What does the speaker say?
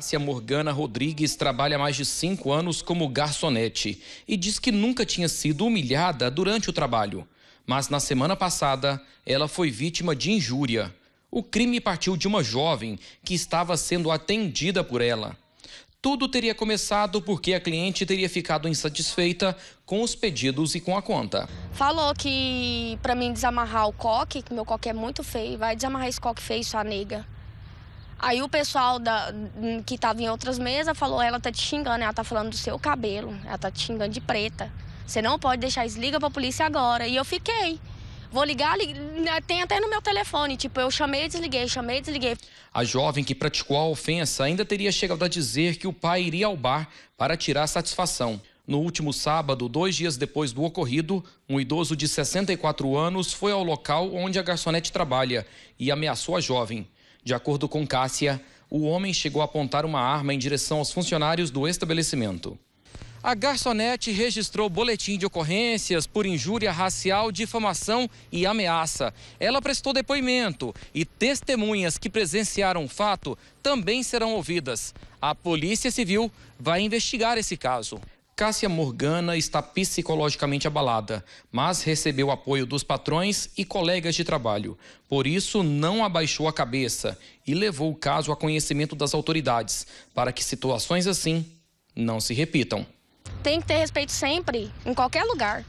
Cássia Morgana Rodrigues trabalha mais de cinco anos como garçonete e diz que nunca tinha sido humilhada durante o trabalho. Mas na semana passada, ela foi vítima de injúria. O crime partiu de uma jovem que estava sendo atendida por ela. Tudo teria começado porque a cliente teria ficado insatisfeita com os pedidos e com a conta. Falou que para mim desamarrar o coque, que meu coque é muito feio, vai desamarrar esse coque feio, sua nega. Aí o pessoal da, hum, que estava em outras mesas falou: ela tá te xingando, ela tá falando do seu cabelo, ela tá te xingando de preta. Você não pode deixar isso, liga pra polícia agora. E eu fiquei. Vou ligar, lig... Né, tem até no meu telefone, tipo, eu chamei e desliguei, chamei e desliguei. A jovem que praticou a ofensa ainda teria chegado a dizer que o pai iria ao bar para tirar satisfação. No último sábado, dois dias depois do ocorrido, um idoso de 64 anos foi ao local onde a garçonete trabalha e ameaçou a jovem. De acordo com Cássia, o homem chegou a apontar uma arma em direção aos funcionários do estabelecimento. A garçonete registrou boletim de ocorrências por injúria racial, difamação e ameaça. Ela prestou depoimento e testemunhas que presenciaram o fato também serão ouvidas. A Polícia Civil vai investigar esse caso. Cássia Morgana está psicologicamente abalada, mas recebeu apoio dos patrões e colegas de trabalho. Por isso, não abaixou a cabeça e levou o caso a conhecimento das autoridades, para que situações assim não se repitam. Tem que ter respeito sempre, em qualquer lugar.